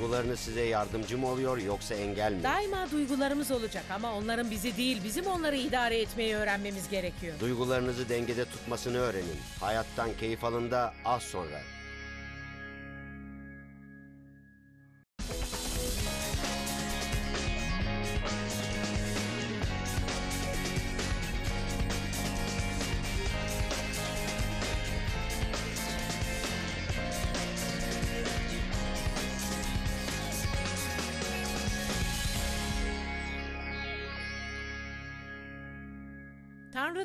Duygularınız size yardımcı mı oluyor yoksa engel mi? Daima duygularımız olacak ama onların bizi değil bizim onları idare etmeyi öğrenmemiz gerekiyor. Duygularınızı dengede tutmasını öğrenin. Hayattan keyif alın da az sonra.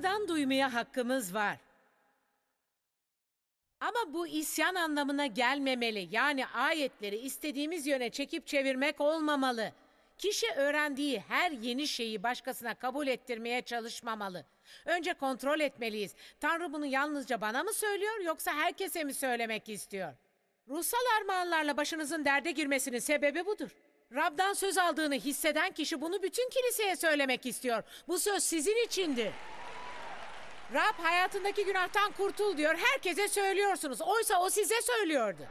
Onlardan duymaya hakkımız var. Ama bu isyan anlamına gelmemeli. Yani ayetleri istediğimiz yöne çekip çevirmek olmamalı. Kişi öğrendiği her yeni şeyi başkasına kabul ettirmeye çalışmamalı. Önce kontrol etmeliyiz. Tanrı bunu yalnızca bana mı söylüyor yoksa herkese mi söylemek istiyor? Ruhsal armağanlarla başınızın derde girmesinin sebebi budur. Rab'dan söz aldığını hisseden kişi bunu bütün kiliseye söylemek istiyor. Bu söz sizin içindir. Rab hayatındaki günahtan kurtul diyor. Herkese söylüyorsunuz. Oysa o size söylüyordu.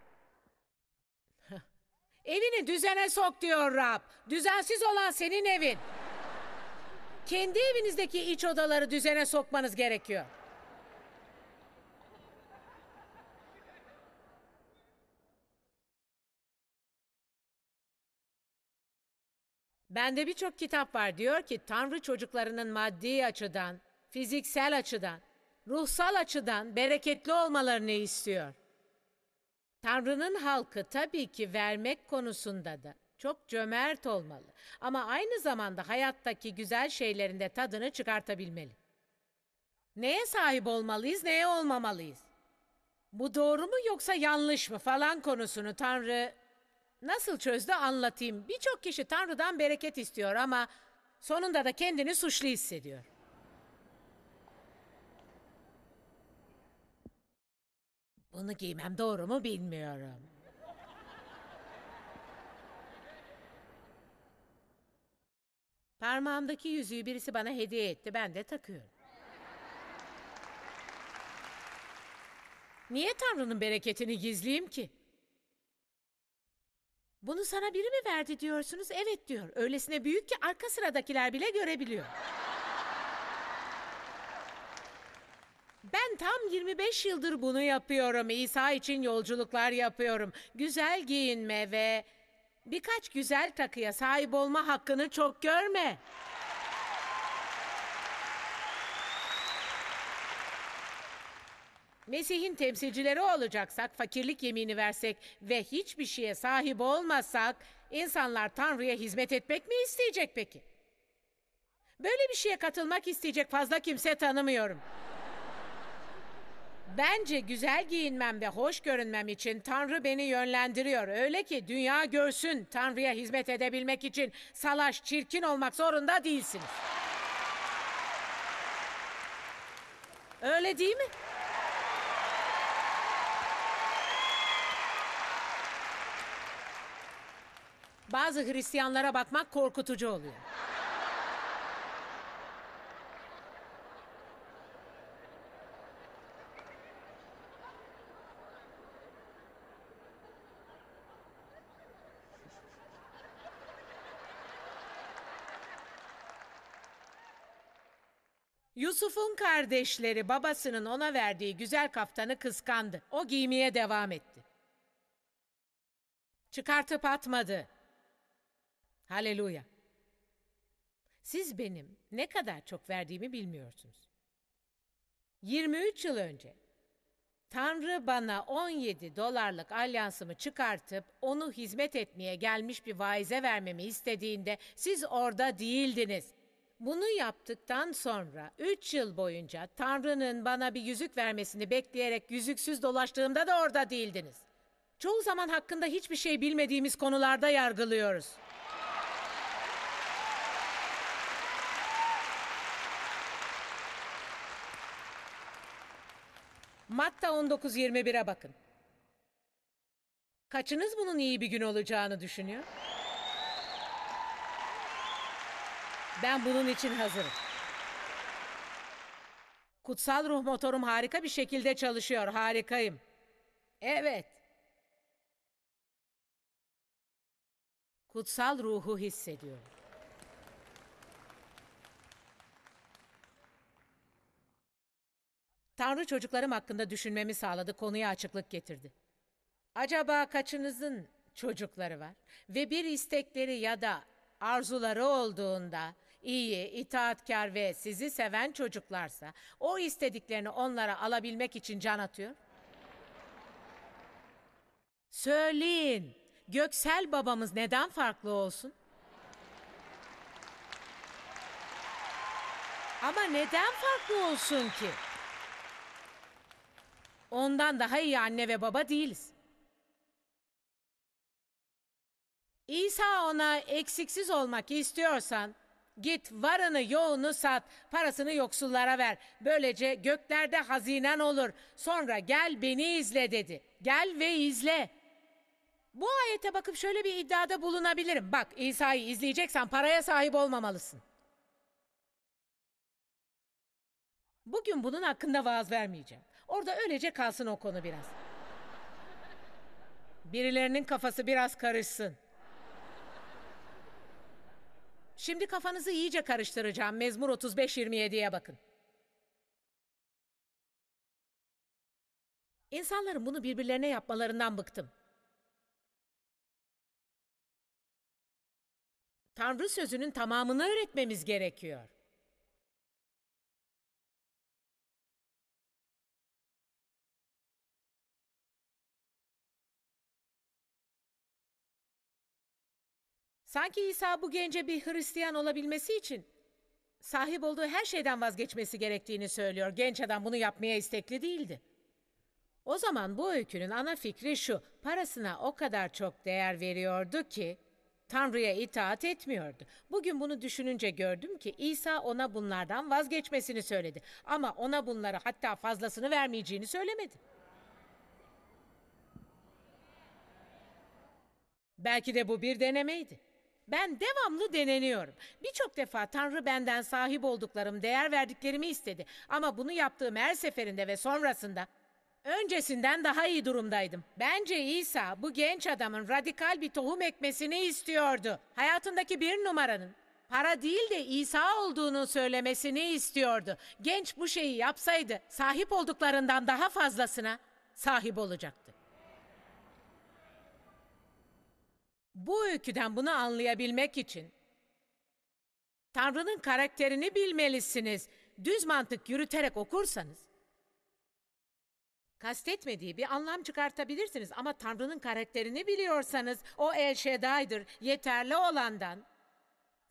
Evini düzene sok diyor Rab. Düzensiz olan senin evin. Kendi evinizdeki iç odaları düzene sokmanız gerekiyor. Bende birçok kitap var diyor ki Tanrı çocuklarının maddi açıdan, fiziksel açıdan, ruhsal açıdan bereketli olmalarını istiyor. Tanrı'nın halkı tabii ki vermek konusunda da çok cömert olmalı ama aynı zamanda hayattaki güzel şeylerin de tadını çıkartabilmeli. Neye sahip olmalıyız, neye olmamalıyız? Bu doğru mu yoksa yanlış mı falan konusunu Tanrı Nasıl çözdü anlatayım. Birçok kişi Tanrı'dan bereket istiyor ama sonunda da kendini suçlu hissediyor. Bunu giymem doğru mu bilmiyorum. Parmağımdaki yüzüğü birisi bana hediye etti. Ben de takıyorum. Niye Tanrı'nın bereketini gizleyeyim ki? Bunu sana biri mi verdi diyorsunuz? Evet diyor. Öylesine büyük ki arka sıradakiler bile görebiliyor. Ben tam 25 yıldır bunu yapıyorum. İsa için yolculuklar yapıyorum. Güzel giyinme ve birkaç güzel takıya sahip olma hakkını çok görme. Mesih'in temsilcileri olacaksak, fakirlik yemini versek ve hiçbir şeye sahip olmasak insanlar Tanrı'ya hizmet etmek mi isteyecek peki? Böyle bir şeye katılmak isteyecek fazla kimse tanımıyorum. Bence güzel giyinmem ve hoş görünmem için Tanrı beni yönlendiriyor. Öyle ki dünya görsün Tanrı'ya hizmet edebilmek için salaş, çirkin olmak zorunda değilsiniz. Öyle değil mi? Bazı Hristiyanlara bakmak korkutucu oluyor. Yusuf'un kardeşleri babasının ona verdiği güzel kaftanı kıskandı. O giymeye devam etti. Çıkartıp atmadı. Haleluya. Siz benim ne kadar çok verdiğimi bilmiyorsunuz. 23 yıl önce Tanrı bana 17 dolarlık alyansımı çıkartıp onu hizmet etmeye gelmiş bir vaize vermemi istediğinde siz orada değildiniz. Bunu yaptıktan sonra 3 yıl boyunca Tanrı'nın bana bir yüzük vermesini bekleyerek yüzüksüz dolaştığımda da orada değildiniz. Çoğu zaman hakkında hiçbir şey bilmediğimiz konularda yargılıyoruz. Matta 19.21'e bakın. Kaçınız bunun iyi bir gün olacağını düşünüyor? Ben bunun için hazırım. Kutsal ruh motorum harika bir şekilde çalışıyor. Harikayım. Evet. Kutsal ruhu hissediyorum. Tanrı çocuklarım hakkında düşünmemi sağladı, konuya açıklık getirdi. Acaba kaçınızın çocukları var ve bir istekleri ya da arzuları olduğunda iyi, itaatkar ve sizi seven çocuklarsa o istediklerini onlara alabilmek için can atıyor? Söyleyin, göksel babamız neden farklı olsun? Ama neden farklı olsun ki? Ondan daha iyi anne ve baba değiliz. İsa ona eksiksiz olmak istiyorsan git varını yoğunu sat, parasını yoksullara ver. Böylece göklerde hazinen olur. Sonra gel beni izle dedi. Gel ve izle. Bu ayete bakıp şöyle bir iddiada bulunabilirim. Bak İsa'yı izleyeceksen paraya sahip olmamalısın. Bugün bunun hakkında vaaz vermeyeceğim. Orada öylece kalsın o konu biraz. Birilerinin kafası biraz karışsın. Şimdi kafanızı iyice karıştıracağım. Mezmur 35-27'ye bakın. İnsanların bunu birbirlerine yapmalarından bıktım. Tanrı sözünün tamamını öğretmemiz gerekiyor. Sanki İsa bu gence bir Hristiyan olabilmesi için sahip olduğu her şeyden vazgeçmesi gerektiğini söylüyor. Genç adam bunu yapmaya istekli değildi. O zaman bu öykünün ana fikri şu. Parasına o kadar çok değer veriyordu ki Tanrı'ya itaat etmiyordu. Bugün bunu düşününce gördüm ki İsa ona bunlardan vazgeçmesini söyledi. Ama ona bunları hatta fazlasını vermeyeceğini söylemedi. Belki de bu bir denemeydi. Ben devamlı deneniyorum. Birçok defa Tanrı benden sahip olduklarım, değer verdiklerimi istedi. Ama bunu yaptığım her seferinde ve sonrasında öncesinden daha iyi durumdaydım. Bence İsa bu genç adamın radikal bir tohum ekmesini istiyordu. Hayatındaki bir numaranın para değil de İsa olduğunu söylemesini istiyordu. Genç bu şeyi yapsaydı sahip olduklarından daha fazlasına sahip olacaktı. Bu öyküden bunu anlayabilmek için Tanrı'nın karakterini bilmelisiniz. Düz mantık yürüterek okursanız kastetmediği bir anlam çıkartabilirsiniz ama Tanrı'nın karakterini biliyorsanız o El Shaddai'dir, yeterli olandan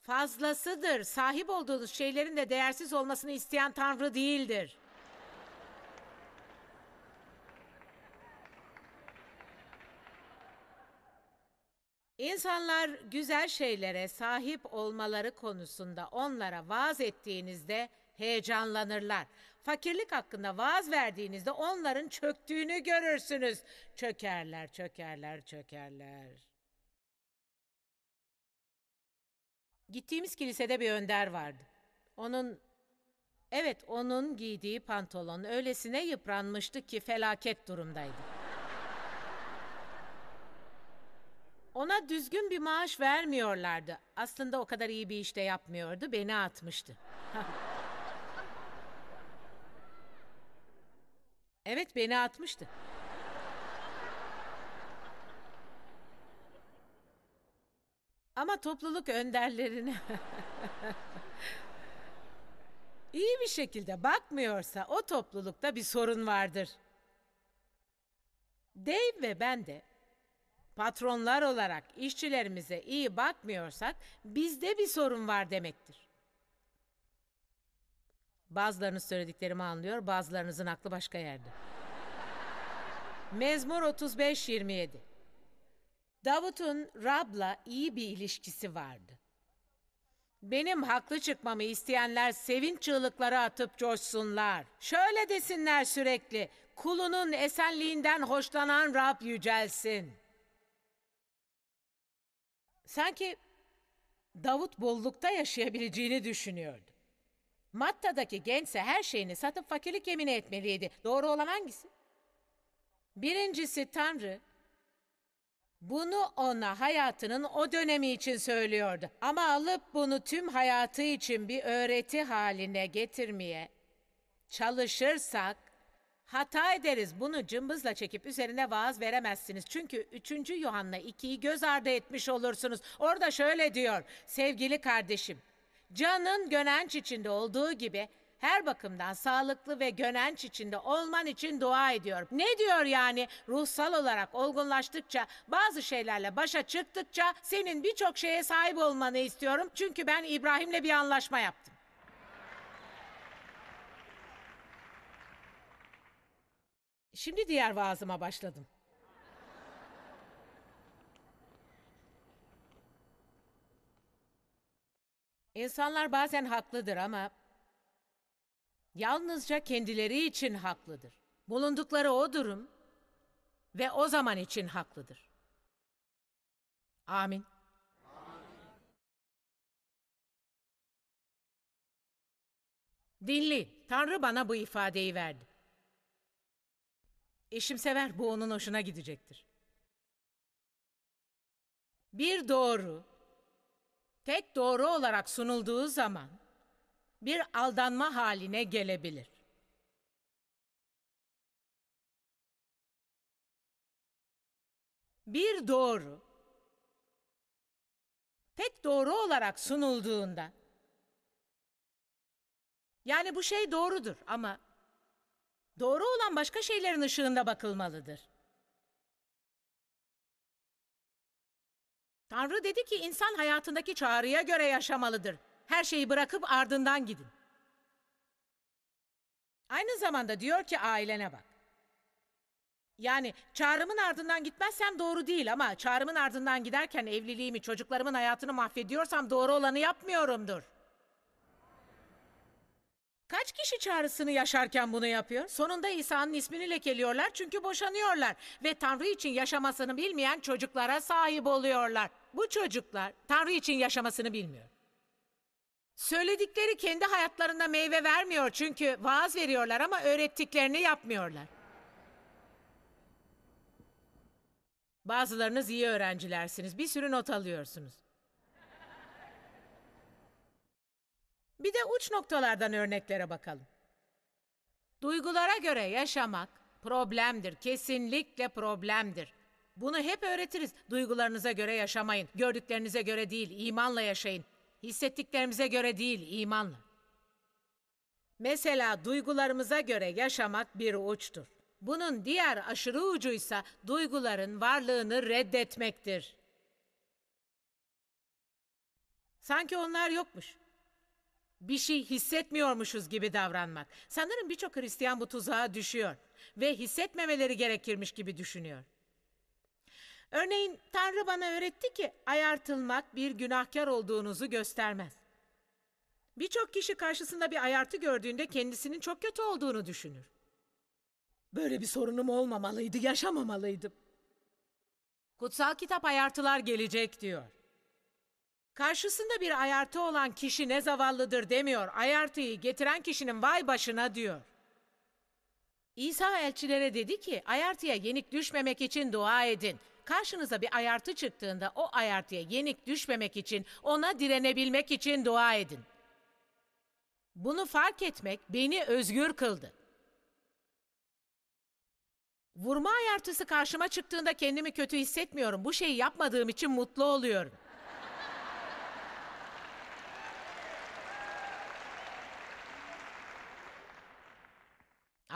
fazlasıdır. Sahip olduğunuz şeylerin de değersiz olmasını isteyen Tanrı değildir. İnsanlar güzel şeylere sahip olmaları konusunda onlara vaaz ettiğinizde heyecanlanırlar. Fakirlik hakkında vaaz verdiğinizde onların çöktüğünü görürsünüz. Çökerler, çökerler, çökerler. Gittiğimiz kilisede bir önder vardı. Onun Evet, onun giydiği pantolon öylesine yıpranmıştı ki felaket durumdaydı. Ona düzgün bir maaş vermiyorlardı. Aslında o kadar iyi bir işte yapmıyordu. Beni atmıştı. evet beni atmıştı. Ama topluluk önderlerine iyi bir şekilde bakmıyorsa o toplulukta bir sorun vardır. Dave ve ben de Patronlar olarak işçilerimize iyi bakmıyorsak bizde bir sorun var demektir. Bazılarınız söylediklerimi anlıyor, bazılarınızın aklı başka yerde. Mezmur 35-27 Davut'un Rab'la iyi bir ilişkisi vardı. Benim haklı çıkmamı isteyenler sevinç çığlıkları atıp coşsunlar. Şöyle desinler sürekli, kulunun esenliğinden hoşlanan Rab yücelsin.'' Sanki Davut bollukta yaşayabileceğini düşünüyordu. Matta'daki gençse her şeyini satıp fakirlik yemini etmeliydi. Doğru olan hangisi? Birincisi Tanrı bunu ona hayatının o dönemi için söylüyordu. Ama alıp bunu tüm hayatı için bir öğreti haline getirmeye çalışırsak Hata ederiz. Bunu cımbızla çekip üzerine vaaz veremezsiniz. Çünkü 3. Yuhanna 2'yi göz ardı etmiş olursunuz. Orada şöyle diyor. Sevgili kardeşim, canın gönenç içinde olduğu gibi her bakımdan sağlıklı ve gönenç içinde olman için dua ediyor. Ne diyor yani? Ruhsal olarak olgunlaştıkça, bazı şeylerle başa çıktıkça senin birçok şeye sahip olmanı istiyorum. Çünkü ben İbrahim'le bir anlaşma yaptım. Şimdi diğer vaazıma başladım. İnsanlar bazen haklıdır ama yalnızca kendileri için haklıdır. Bulundukları o durum ve o zaman için haklıdır. Amin. Dinli, Tanrı bana bu ifadeyi verdi. Eşim sever bu onun hoşuna gidecektir. Bir doğru tek doğru olarak sunulduğu zaman bir aldanma haline gelebilir. Bir doğru tek doğru olarak sunulduğunda yani bu şey doğrudur ama doğru olan başka şeylerin ışığında bakılmalıdır. Tanrı dedi ki insan hayatındaki çağrıya göre yaşamalıdır. Her şeyi bırakıp ardından gidin. Aynı zamanda diyor ki ailene bak. Yani çağrımın ardından gitmezsem doğru değil ama çağrımın ardından giderken evliliğimi, çocuklarımın hayatını mahvediyorsam doğru olanı yapmıyorumdur. Kaç kişi çağrısını yaşarken bunu yapıyor? Sonunda İsa'nın ismini lekeliyorlar çünkü boşanıyorlar ve Tanrı için yaşamasını bilmeyen çocuklara sahip oluyorlar. Bu çocuklar Tanrı için yaşamasını bilmiyor. Söyledikleri kendi hayatlarında meyve vermiyor çünkü vaaz veriyorlar ama öğrettiklerini yapmıyorlar. Bazılarınız iyi öğrencilersiniz. Bir sürü not alıyorsunuz. Bir de uç noktalardan örneklere bakalım. Duygulara göre yaşamak problemdir. Kesinlikle problemdir. Bunu hep öğretiriz. Duygularınıza göre yaşamayın. Gördüklerinize göre değil, imanla yaşayın. Hissettiklerimize göre değil, imanla. Mesela duygularımıza göre yaşamak bir uçtur. Bunun diğer aşırı ucuysa duyguların varlığını reddetmektir. Sanki onlar yokmuş bir şey hissetmiyormuşuz gibi davranmak. Sanırım birçok Hristiyan bu tuzağa düşüyor ve hissetmemeleri gerekirmiş gibi düşünüyor. Örneğin Tanrı bana öğretti ki ayartılmak bir günahkar olduğunuzu göstermez. Birçok kişi karşısında bir ayartı gördüğünde kendisinin çok kötü olduğunu düşünür. Böyle bir sorunum olmamalıydı, yaşamamalıydım. Kutsal kitap ayartılar gelecek diyor. Karşısında bir ayartı olan kişi ne zavallıdır demiyor. Ayartıyı getiren kişinin vay başına diyor. İsa elçilere dedi ki ayartıya yenik düşmemek için dua edin. Karşınıza bir ayartı çıktığında o ayartıya yenik düşmemek için ona direnebilmek için dua edin. Bunu fark etmek beni özgür kıldı. Vurma ayartısı karşıma çıktığında kendimi kötü hissetmiyorum. Bu şeyi yapmadığım için mutlu oluyorum.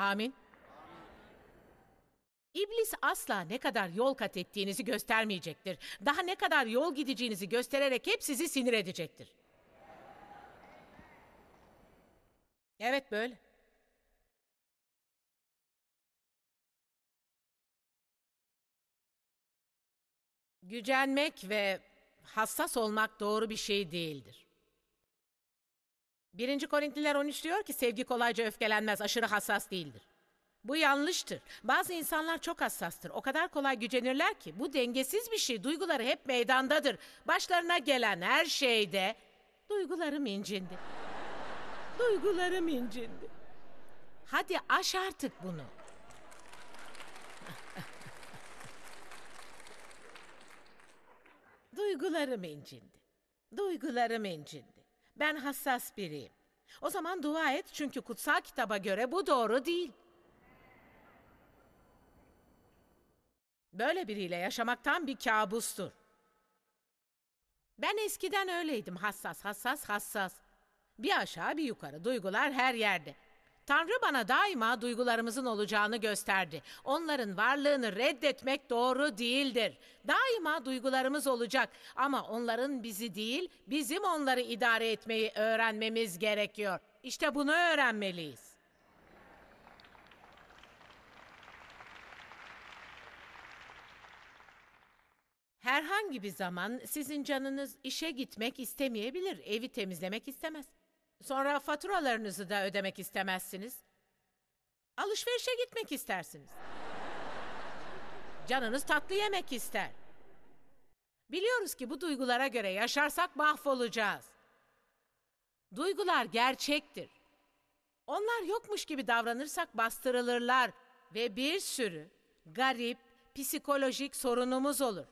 Amin. İblis asla ne kadar yol kat ettiğinizi göstermeyecektir. Daha ne kadar yol gideceğinizi göstererek hep sizi sinir edecektir. Evet böyle. Gücenmek ve hassas olmak doğru bir şey değildir. 1. Korintliler 13 diyor ki sevgi kolayca öfkelenmez, aşırı hassas değildir. Bu yanlıştır. Bazı insanlar çok hassastır. O kadar kolay gücenirler ki bu dengesiz bir şey. Duyguları hep meydandadır. Başlarına gelen her şeyde duygularım incindi. Duygularım incindi. Hadi aş artık bunu. Duygularım incindi. Duygularım incindi. Ben hassas biriyim. O zaman dua et çünkü kutsal kitaba göre bu doğru değil. Böyle biriyle yaşamaktan bir kabustur. Ben eskiden öyleydim hassas hassas hassas. Bir aşağı bir yukarı duygular her yerde. Tanrı bana daima duygularımızın olacağını gösterdi. Onların varlığını reddetmek doğru değildir. Daima duygularımız olacak ama onların bizi değil, bizim onları idare etmeyi öğrenmemiz gerekiyor. İşte bunu öğrenmeliyiz. Herhangi bir zaman sizin canınız işe gitmek istemeyebilir, evi temizlemek istemez. Sonra faturalarınızı da ödemek istemezsiniz. Alışverişe gitmek istersiniz. Canınız tatlı yemek ister. Biliyoruz ki bu duygulara göre yaşarsak mahvolacağız. Duygular gerçektir. Onlar yokmuş gibi davranırsak bastırılırlar ve bir sürü garip psikolojik sorunumuz olur.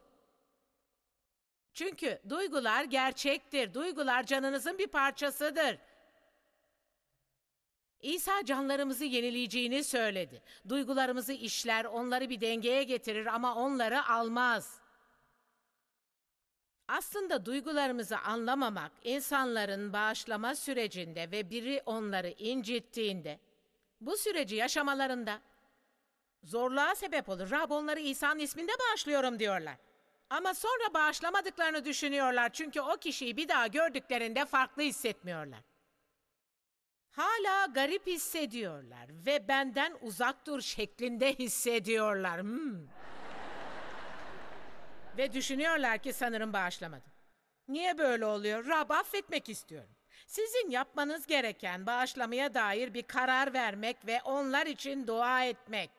Çünkü duygular gerçektir. Duygular canınızın bir parçasıdır. İsa canlarımızı yenileyeceğini söyledi. Duygularımızı işler, onları bir dengeye getirir ama onları almaz. Aslında duygularımızı anlamamak insanların bağışlama sürecinde ve biri onları incittiğinde bu süreci yaşamalarında zorluğa sebep olur. Rab onları İsa'nın isminde bağışlıyorum diyorlar. Ama sonra bağışlamadıklarını düşünüyorlar çünkü o kişiyi bir daha gördüklerinde farklı hissetmiyorlar. Hala garip hissediyorlar ve benden uzak dur şeklinde hissediyorlar. Hmm. ve düşünüyorlar ki sanırım bağışlamadım. Niye böyle oluyor? Rab affetmek istiyorum. Sizin yapmanız gereken bağışlamaya dair bir karar vermek ve onlar için dua etmek.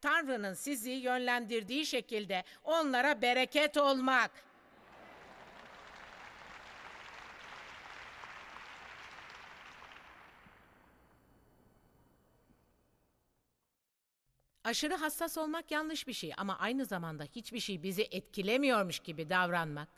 Tanrı'nın sizi yönlendirdiği şekilde onlara bereket olmak. Aşırı hassas olmak yanlış bir şey ama aynı zamanda hiçbir şey bizi etkilemiyormuş gibi davranmak,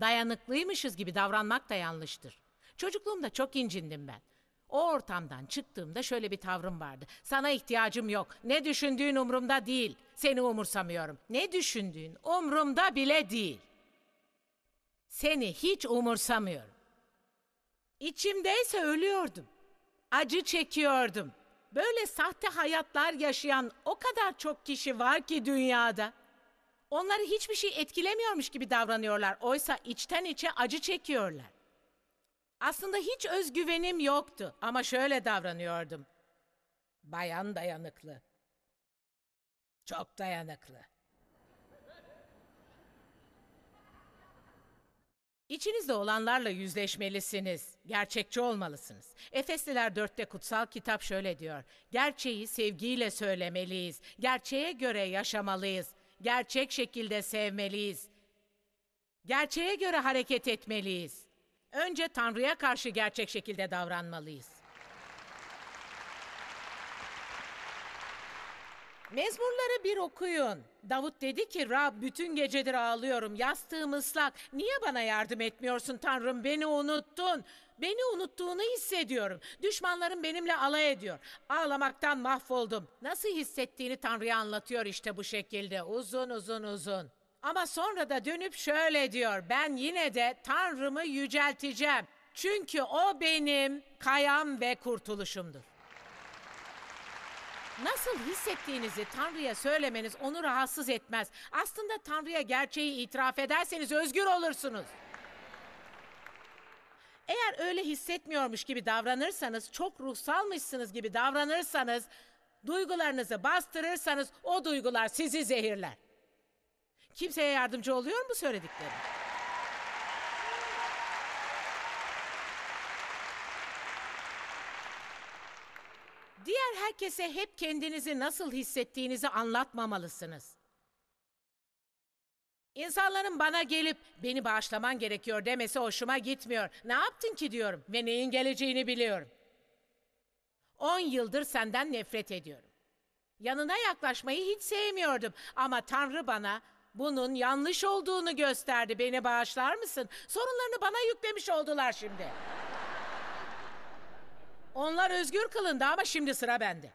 dayanıklıymışız gibi davranmak da yanlıştır. Çocukluğumda çok incindim ben. O ortamdan çıktığımda şöyle bir tavrım vardı. Sana ihtiyacım yok. Ne düşündüğün umurumda değil. Seni umursamıyorum. Ne düşündüğün umurumda bile değil. Seni hiç umursamıyorum. İçimdeyse ölüyordum. Acı çekiyordum böyle sahte hayatlar yaşayan o kadar çok kişi var ki dünyada. Onları hiçbir şey etkilemiyormuş gibi davranıyorlar. Oysa içten içe acı çekiyorlar. Aslında hiç özgüvenim yoktu ama şöyle davranıyordum. Bayan dayanıklı. Çok dayanıklı. İçinizde olanlarla yüzleşmelisiniz. Gerçekçi olmalısınız. Efesliler 4'te kutsal kitap şöyle diyor. Gerçeği sevgiyle söylemeliyiz. Gerçeğe göre yaşamalıyız. Gerçek şekilde sevmeliyiz. Gerçeğe göre hareket etmeliyiz. Önce Tanrı'ya karşı gerçek şekilde davranmalıyız. Mezmurları bir okuyun. Davut dedi ki Rab bütün gecedir ağlıyorum. Yastığım ıslak. Niye bana yardım etmiyorsun Tanrım? Beni unuttun. Beni unuttuğunu hissediyorum. Düşmanlarım benimle alay ediyor. Ağlamaktan mahvoldum. Nasıl hissettiğini Tanrı'ya anlatıyor işte bu şekilde. Uzun uzun uzun. Ama sonra da dönüp şöyle diyor. Ben yine de Tanrımı yücelteceğim. Çünkü o benim kayam ve kurtuluşumdur. Nasıl hissettiğinizi Tanrı'ya söylemeniz onu rahatsız etmez. Aslında Tanrı'ya gerçeği itiraf ederseniz özgür olursunuz. Eğer öyle hissetmiyormuş gibi davranırsanız, çok ruhsalmışsınız gibi davranırsanız, duygularınızı bastırırsanız o duygular sizi zehirler. Kimseye yardımcı oluyor mu söylediklerim? Herkese hep kendinizi nasıl hissettiğinizi anlatmamalısınız. İnsanların bana gelip beni bağışlaman gerekiyor demesi hoşuma gitmiyor. Ne yaptın ki diyorum ve neyin geleceğini biliyorum. On yıldır senden nefret ediyorum. Yanına yaklaşmayı hiç sevmiyordum ama Tanrı bana bunun yanlış olduğunu gösterdi. Beni bağışlar mısın? Sorunlarını bana yüklemiş oldular şimdi. Onlar özgür kılındı ama şimdi sıra bende.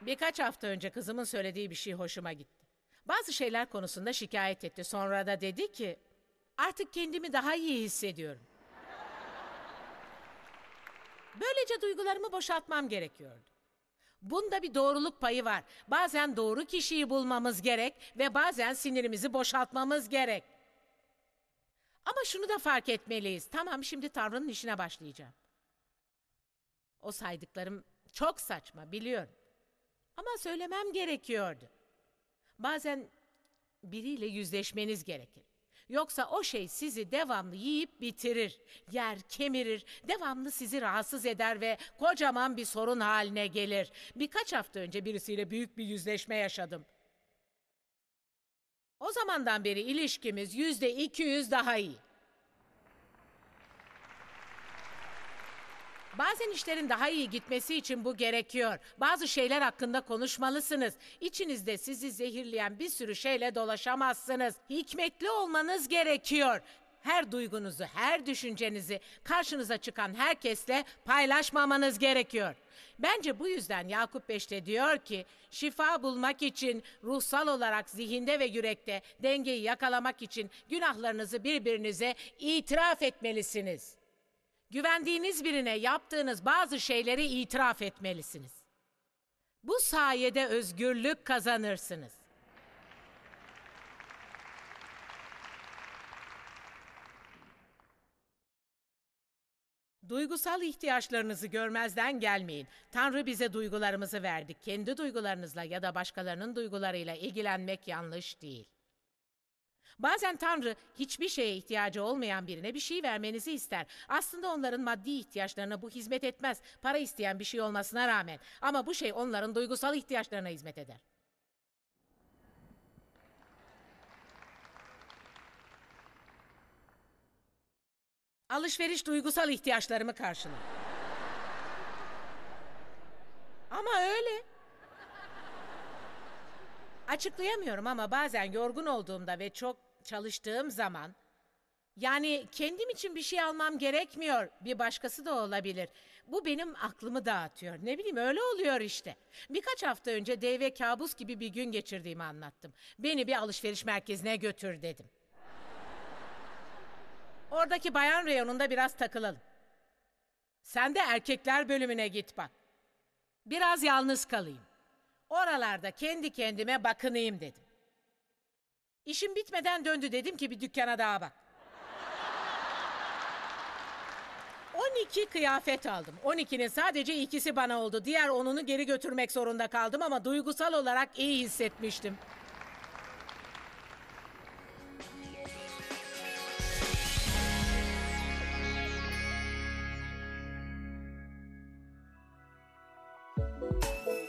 Birkaç hafta önce kızımın söylediği bir şey hoşuma gitti. Bazı şeyler konusunda şikayet etti. Sonra da dedi ki, artık kendimi daha iyi hissediyorum. Böylece duygularımı boşaltmam gerekiyordu. Bunda bir doğruluk payı var. Bazen doğru kişiyi bulmamız gerek ve bazen sinirimizi boşaltmamız gerek. Ama şunu da fark etmeliyiz. Tamam şimdi Tanrı'nın işine başlayacağım. O saydıklarım çok saçma biliyorum. Ama söylemem gerekiyordu. Bazen biriyle yüzleşmeniz gerekir. Yoksa o şey sizi devamlı yiyip bitirir, yer kemirir, devamlı sizi rahatsız eder ve kocaman bir sorun haline gelir. Birkaç hafta önce birisiyle büyük bir yüzleşme yaşadım.'' O zamandan beri ilişkimiz yüzde iki yüz daha iyi. Bazen işlerin daha iyi gitmesi için bu gerekiyor. Bazı şeyler hakkında konuşmalısınız. İçinizde sizi zehirleyen bir sürü şeyle dolaşamazsınız. Hikmetli olmanız gerekiyor. Her duygunuzu, her düşüncenizi karşınıza çıkan herkesle paylaşmamanız gerekiyor. Bence bu yüzden Yakup Beşte diyor ki şifa bulmak için ruhsal olarak zihinde ve yürekte dengeyi yakalamak için günahlarınızı birbirinize itiraf etmelisiniz. Güvendiğiniz birine yaptığınız bazı şeyleri itiraf etmelisiniz. Bu sayede özgürlük kazanırsınız. Duygusal ihtiyaçlarınızı görmezden gelmeyin. Tanrı bize duygularımızı verdi. Kendi duygularınızla ya da başkalarının duygularıyla ilgilenmek yanlış değil. Bazen Tanrı hiçbir şeye ihtiyacı olmayan birine bir şey vermenizi ister. Aslında onların maddi ihtiyaçlarına bu hizmet etmez. Para isteyen bir şey olmasına rağmen. Ama bu şey onların duygusal ihtiyaçlarına hizmet eder. Alışveriş duygusal ihtiyaçlarımı karşılar. Ama öyle. Açıklayamıyorum ama bazen yorgun olduğumda ve çok çalıştığım zaman yani kendim için bir şey almam gerekmiyor. Bir başkası da olabilir. Bu benim aklımı dağıtıyor. Ne bileyim öyle oluyor işte. Birkaç hafta önce dev kabus gibi bir gün geçirdiğimi anlattım. Beni bir alışveriş merkezine götür dedim. Oradaki bayan reyonunda biraz takılalım. Sen de erkekler bölümüne git bak. Biraz yalnız kalayım. Oralarda kendi kendime bakınayım dedim. İşim bitmeden döndü dedim ki bir dükkana daha bak. 12 kıyafet aldım. 12'nin sadece ikisi bana oldu. Diğer onunu geri götürmek zorunda kaldım ama duygusal olarak iyi hissetmiştim. Thank you.